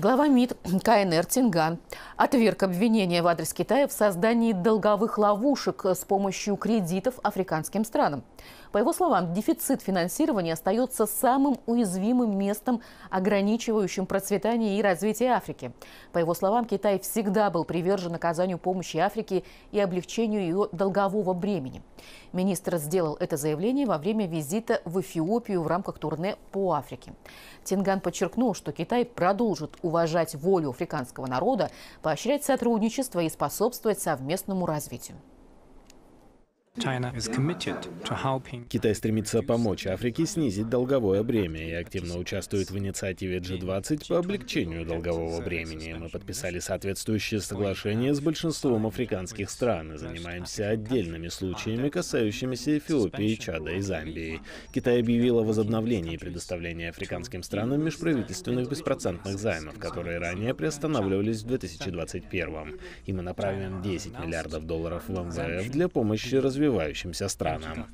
Глава МИД КНР Тинган отверг обвинения в адрес Китая в создании долговых ловушек с помощью кредитов африканским странам. По его словам, дефицит финансирования остается самым уязвимым местом, ограничивающим процветание и развитие Африки. По его словам, Китай всегда был привержен оказанию помощи Африке и облегчению ее долгового бремени. Министр сделал это заявление во время визита в Эфиопию в рамках турне по Африке. Тинган подчеркнул, что Китай продолжит уважать волю африканского народа, поощрять сотрудничество и способствовать совместному развитию. Китай стремится помочь Африке снизить долговое бремя и активно участвует в инициативе G20 по облегчению долгового бремени. Мы подписали соответствующие соглашения с большинством африканских стран и занимаемся отдельными случаями, касающимися Эфиопии, Чада и Замбии. Китай объявил о возобновлении предоставления африканским странам межправительственных беспроцентных займов, которые ранее приостанавливались в 2021. И мы направим 10 миллиардов долларов в МВФ для помощи развивающимся развивающимся странам.